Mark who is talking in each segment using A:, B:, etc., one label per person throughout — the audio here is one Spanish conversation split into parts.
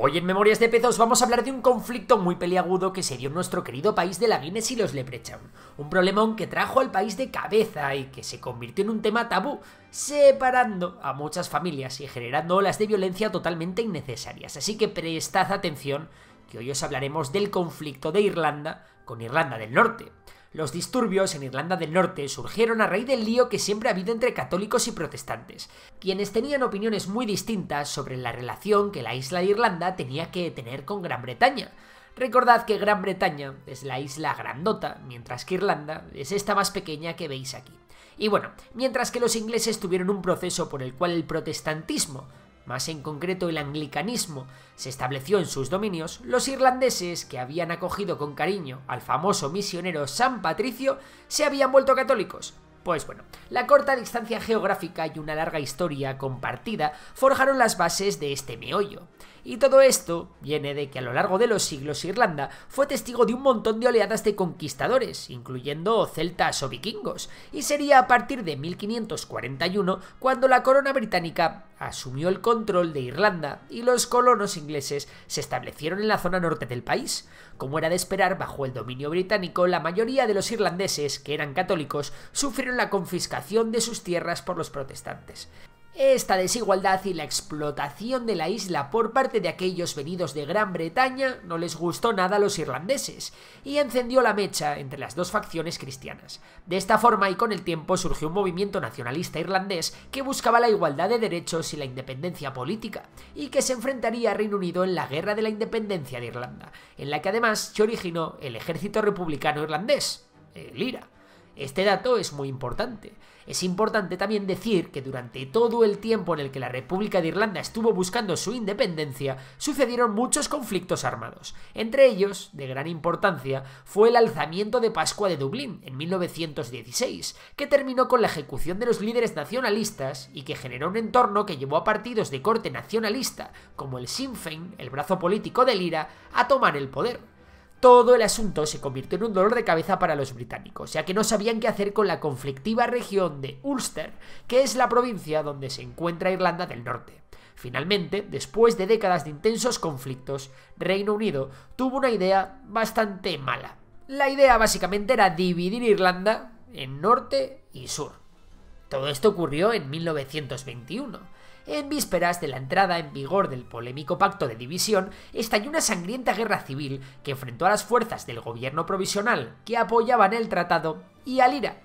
A: Hoy en Memorias de Pezos vamos a hablar de un conflicto muy peliagudo que se dio en nuestro querido país de la Guinness y los Leprechaun. Un problemón que trajo al país de cabeza y que se convirtió en un tema tabú, separando a muchas familias y generando olas de violencia totalmente innecesarias. Así que prestad atención que hoy os hablaremos del conflicto de Irlanda con Irlanda del Norte. Los disturbios en Irlanda del Norte surgieron a raíz del lío que siempre ha habido entre católicos y protestantes, quienes tenían opiniones muy distintas sobre la relación que la isla de Irlanda tenía que tener con Gran Bretaña. Recordad que Gran Bretaña es la isla grandota, mientras que Irlanda es esta más pequeña que veis aquí. Y bueno, mientras que los ingleses tuvieron un proceso por el cual el protestantismo más en concreto el anglicanismo, se estableció en sus dominios, los irlandeses, que habían acogido con cariño al famoso misionero San Patricio, se habían vuelto católicos. Pues bueno, la corta distancia geográfica y una larga historia compartida forjaron las bases de este meollo. Y todo esto viene de que a lo largo de los siglos Irlanda fue testigo de un montón de oleadas de conquistadores, incluyendo celtas o vikingos, y sería a partir de 1541 cuando la corona británica asumió el control de Irlanda y los colonos ingleses se establecieron en la zona norte del país. Como era de esperar, bajo el dominio británico, la mayoría de los irlandeses, que eran católicos, sufrieron la confiscación de sus tierras por los protestantes. Esta desigualdad y la explotación de la isla por parte de aquellos venidos de Gran Bretaña no les gustó nada a los irlandeses y encendió la mecha entre las dos facciones cristianas. De esta forma y con el tiempo surgió un movimiento nacionalista irlandés que buscaba la igualdad de derechos y la independencia política y que se enfrentaría a Reino Unido en la Guerra de la Independencia de Irlanda, en la que además se originó el ejército republicano irlandés, el IRA este dato es muy importante. Es importante también decir que durante todo el tiempo en el que la República de Irlanda estuvo buscando su independencia, sucedieron muchos conflictos armados. Entre ellos, de gran importancia, fue el alzamiento de Pascua de Dublín en 1916, que terminó con la ejecución de los líderes nacionalistas y que generó un entorno que llevó a partidos de corte nacionalista, como el Sinn Féin, el brazo político del IRA, a tomar el poder. Todo el asunto se convirtió en un dolor de cabeza para los británicos, ya que no sabían qué hacer con la conflictiva región de Ulster, que es la provincia donde se encuentra Irlanda del Norte. Finalmente, después de décadas de intensos conflictos, Reino Unido tuvo una idea bastante mala. La idea básicamente era dividir Irlanda en norte y sur. Todo esto ocurrió en 1921 en vísperas de la entrada en vigor del polémico pacto de división, estalló una sangrienta guerra civil que enfrentó a las fuerzas del gobierno provisional que apoyaban el tratado y al IRA,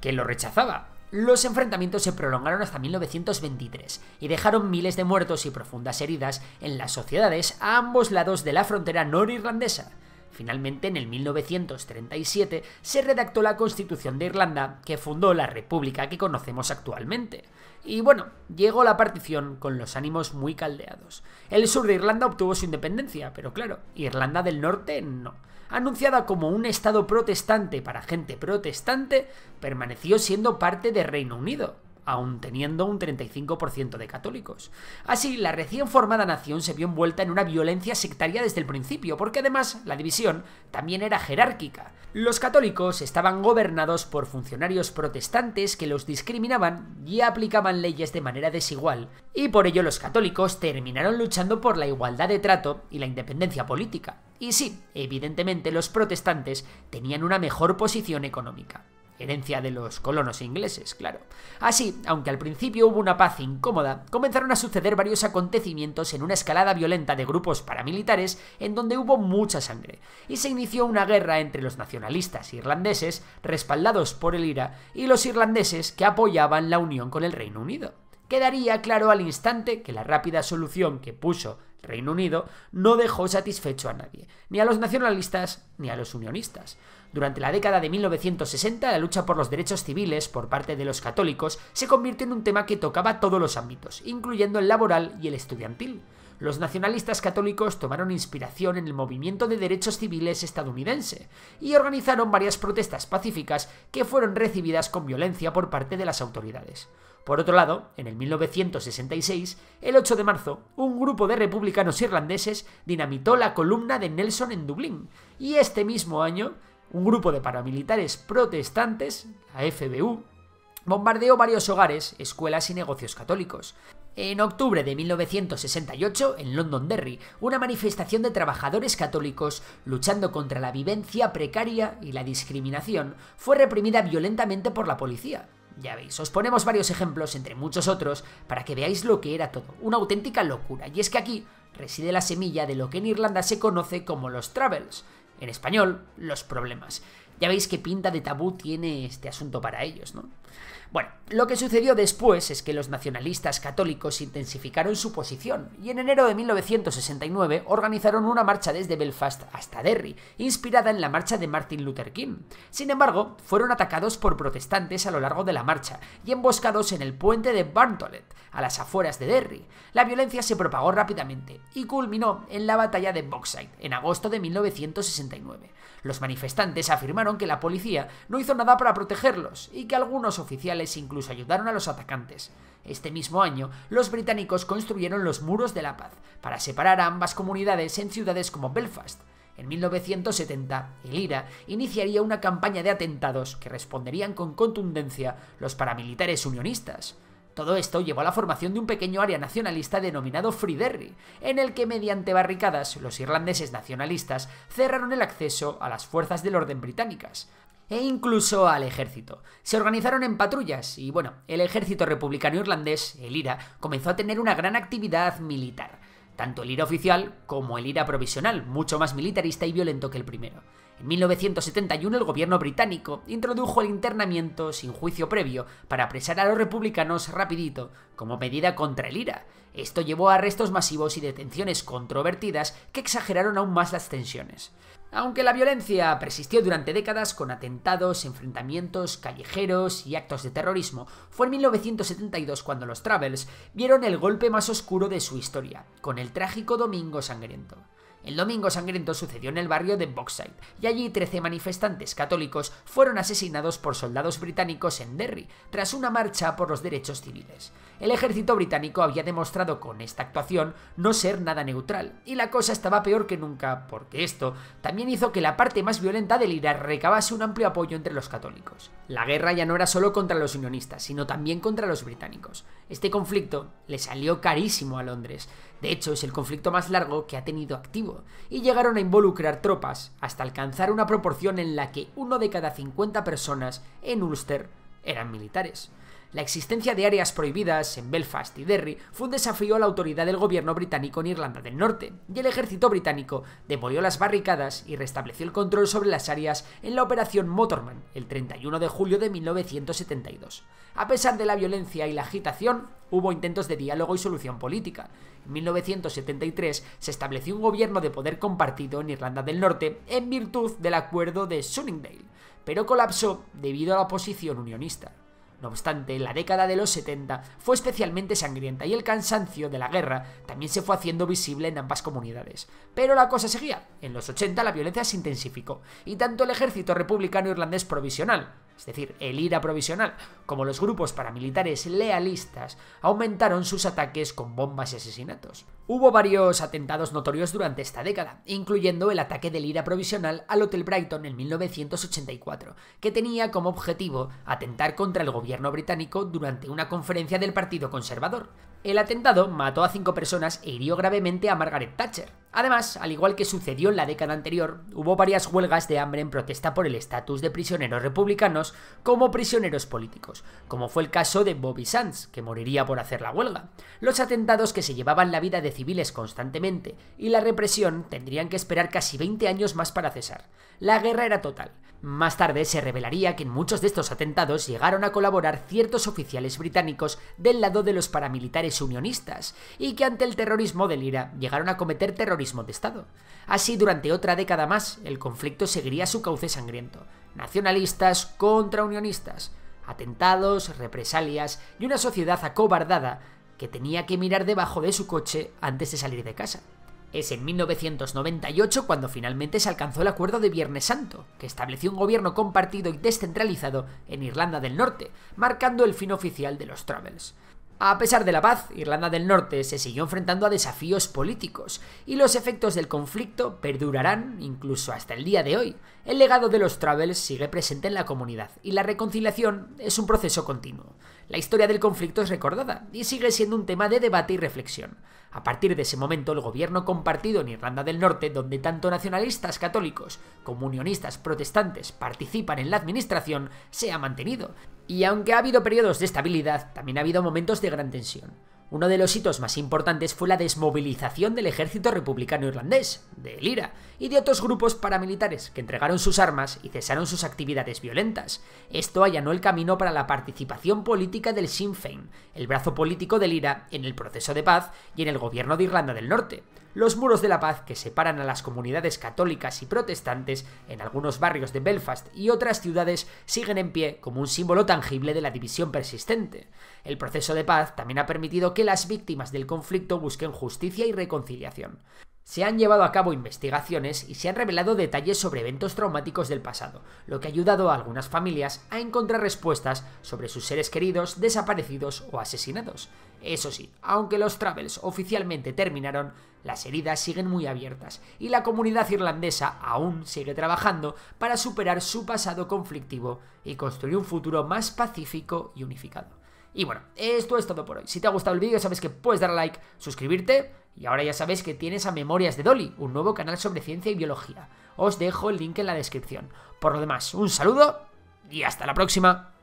A: que lo rechazaba. Los enfrentamientos se prolongaron hasta 1923 y dejaron miles de muertos y profundas heridas en las sociedades a ambos lados de la frontera norirlandesa Finalmente, en el 1937, se redactó la Constitución de Irlanda, que fundó la República que conocemos actualmente. Y bueno, llegó la partición con los ánimos muy caldeados. El sur de Irlanda obtuvo su independencia, pero claro, Irlanda del Norte no. Anunciada como un estado protestante para gente protestante, permaneció siendo parte de Reino Unido aún teniendo un 35% de católicos. Así, la recién formada nación se vio envuelta en una violencia sectaria desde el principio, porque además la división también era jerárquica. Los católicos estaban gobernados por funcionarios protestantes que los discriminaban y aplicaban leyes de manera desigual, y por ello los católicos terminaron luchando por la igualdad de trato y la independencia política. Y sí, evidentemente los protestantes tenían una mejor posición económica herencia de los colonos ingleses, claro. Así, aunque al principio hubo una paz incómoda, comenzaron a suceder varios acontecimientos en una escalada violenta de grupos paramilitares en donde hubo mucha sangre, y se inició una guerra entre los nacionalistas irlandeses, respaldados por el IRA, y los irlandeses que apoyaban la unión con el Reino Unido. Quedaría claro al instante que la rápida solución que puso Reino Unido, no dejó satisfecho a nadie, ni a los nacionalistas ni a los unionistas. Durante la década de 1960, la lucha por los derechos civiles por parte de los católicos se convirtió en un tema que tocaba todos los ámbitos, incluyendo el laboral y el estudiantil. Los nacionalistas católicos tomaron inspiración en el movimiento de derechos civiles estadounidense y organizaron varias protestas pacíficas que fueron recibidas con violencia por parte de las autoridades. Por otro lado, en el 1966, el 8 de marzo, un grupo de republicanos irlandeses dinamitó la columna de Nelson en Dublín, y este mismo año, un grupo de paramilitares protestantes, la FBU, bombardeó varios hogares, escuelas y negocios católicos. En octubre de 1968, en Londonderry, una manifestación de trabajadores católicos luchando contra la vivencia precaria y la discriminación fue reprimida violentamente por la policía. Ya veis, os ponemos varios ejemplos, entre muchos otros, para que veáis lo que era todo, una auténtica locura, y es que aquí reside la semilla de lo que en Irlanda se conoce como los travels, en español, los problemas. Ya veis qué pinta de tabú tiene este asunto para ellos, ¿no? Bueno, lo que sucedió después es que los nacionalistas católicos intensificaron su posición y en enero de 1969 organizaron una marcha desde Belfast hasta Derry, inspirada en la marcha de Martin Luther King. Sin embargo, fueron atacados por protestantes a lo largo de la marcha y emboscados en el puente de Bartolet, a las afueras de Derry. La violencia se propagó rápidamente y culminó en la batalla de Boxside en agosto de 1969. Los manifestantes afirmaron que la policía no hizo nada para protegerlos y que algunos oficiales incluso ayudaron a los atacantes. Este mismo año, los británicos construyeron los Muros de la Paz, para separar a ambas comunidades en ciudades como Belfast. En 1970, el IRA iniciaría una campaña de atentados que responderían con contundencia los paramilitares unionistas. Todo esto llevó a la formación de un pequeño área nacionalista denominado Free Derry, en el que mediante barricadas los irlandeses nacionalistas cerraron el acceso a las fuerzas del orden británicas, e incluso al ejército. Se organizaron en patrullas y bueno, el ejército republicano irlandés, el IRA, comenzó a tener una gran actividad militar, tanto el IRA oficial como el IRA provisional, mucho más militarista y violento que el primero. En 1971 el gobierno británico introdujo el internamiento sin juicio previo para apresar a los republicanos rapidito como medida contra el IRA. Esto llevó a arrestos masivos y detenciones controvertidas que exageraron aún más las tensiones. Aunque la violencia persistió durante décadas con atentados, enfrentamientos callejeros y actos de terrorismo, fue en 1972 cuando los Travels vieron el golpe más oscuro de su historia, con el trágico Domingo Sangriento. El domingo sangriento sucedió en el barrio de Boxside, y allí 13 manifestantes católicos fueron asesinados por soldados británicos en Derry, tras una marcha por los derechos civiles. El ejército británico había demostrado con esta actuación no ser nada neutral, y la cosa estaba peor que nunca, porque esto también hizo que la parte más violenta del IRA recabase un amplio apoyo entre los católicos. La guerra ya no era solo contra los unionistas, sino también contra los británicos. Este conflicto le salió carísimo a Londres, de hecho, es el conflicto más largo que ha tenido activo, y llegaron a involucrar tropas hasta alcanzar una proporción en la que uno de cada 50 personas en Ulster eran militares. La existencia de áreas prohibidas en Belfast y Derry fue un desafío a la autoridad del gobierno británico en Irlanda del Norte, y el ejército británico demolió las barricadas y restableció el control sobre las áreas en la Operación Motorman el 31 de julio de 1972. A pesar de la violencia y la agitación, hubo intentos de diálogo y solución política. En 1973 se estableció un gobierno de poder compartido en Irlanda del Norte en virtud del acuerdo de Sunningdale, pero colapsó debido a la oposición unionista. No obstante, la década de los 70 fue especialmente sangrienta y el cansancio de la guerra también se fue haciendo visible en ambas comunidades. Pero la cosa seguía. En los 80 la violencia se intensificó y tanto el ejército republicano irlandés provisional, es decir, el IRA provisional, como los grupos paramilitares lealistas, aumentaron sus ataques con bombas y asesinatos. Hubo varios atentados notorios durante esta década, incluyendo el ataque del IRA provisional al Hotel Brighton en 1984, que tenía como objetivo atentar contra el gobierno británico durante una conferencia del Partido Conservador. El atentado mató a cinco personas e hirió gravemente a Margaret Thatcher. Además, al igual que sucedió en la década anterior, hubo varias huelgas de hambre en protesta por el estatus de prisioneros republicanos como prisioneros políticos, como fue el caso de Bobby Sands, que moriría por hacer la huelga. Los atentados que se llevaban la vida de civiles constantemente y la represión tendrían que esperar casi 20 años más para cesar. La guerra era total. Más tarde se revelaría que en muchos de estos atentados llegaron a colaborar ciertos oficiales británicos del lado de los paramilitares unionistas y que ante el terrorismo del IRA llegaron a cometer terrorismo de Estado. Así, durante otra década más, el conflicto seguiría su cauce sangriento. Nacionalistas contra unionistas, atentados, represalias y una sociedad acobardada que tenía que mirar debajo de su coche antes de salir de casa. Es en 1998 cuando finalmente se alcanzó el acuerdo de Viernes Santo, que estableció un gobierno compartido y descentralizado en Irlanda del Norte, marcando el fin oficial de los Troubles. A pesar de la paz, Irlanda del Norte se siguió enfrentando a desafíos políticos y los efectos del conflicto perdurarán incluso hasta el día de hoy. El legado de los Travels sigue presente en la comunidad y la reconciliación es un proceso continuo. La historia del conflicto es recordada y sigue siendo un tema de debate y reflexión. A partir de ese momento, el gobierno compartido en Irlanda del Norte, donde tanto nacionalistas católicos como unionistas protestantes participan en la administración, se ha mantenido. Y aunque ha habido periodos de estabilidad, también ha habido momentos de gran tensión. Uno de los hitos más importantes fue la desmovilización del ejército republicano irlandés, del IRA, y de otros grupos paramilitares que entregaron sus armas y cesaron sus actividades violentas. Esto allanó el camino para la participación política del Sinn Féin, el brazo político del IRA, en el proceso de paz y en el gobierno de Irlanda del Norte los muros de la paz que separan a las comunidades católicas y protestantes en algunos barrios de Belfast y otras ciudades siguen en pie como un símbolo tangible de la división persistente. El proceso de paz también ha permitido que las víctimas del conflicto busquen justicia y reconciliación se han llevado a cabo investigaciones y se han revelado detalles sobre eventos traumáticos del pasado, lo que ha ayudado a algunas familias a encontrar respuestas sobre sus seres queridos desaparecidos o asesinados. Eso sí, aunque los Travels oficialmente terminaron, las heridas siguen muy abiertas y la comunidad irlandesa aún sigue trabajando para superar su pasado conflictivo y construir un futuro más pacífico y unificado. Y bueno, esto es todo por hoy. Si te ha gustado el vídeo, sabes que puedes dar like, suscribirte y ahora ya sabes que tienes a Memorias de Dolly, un nuevo canal sobre ciencia y biología. Os dejo el link en la descripción. Por lo demás, un saludo y hasta la próxima.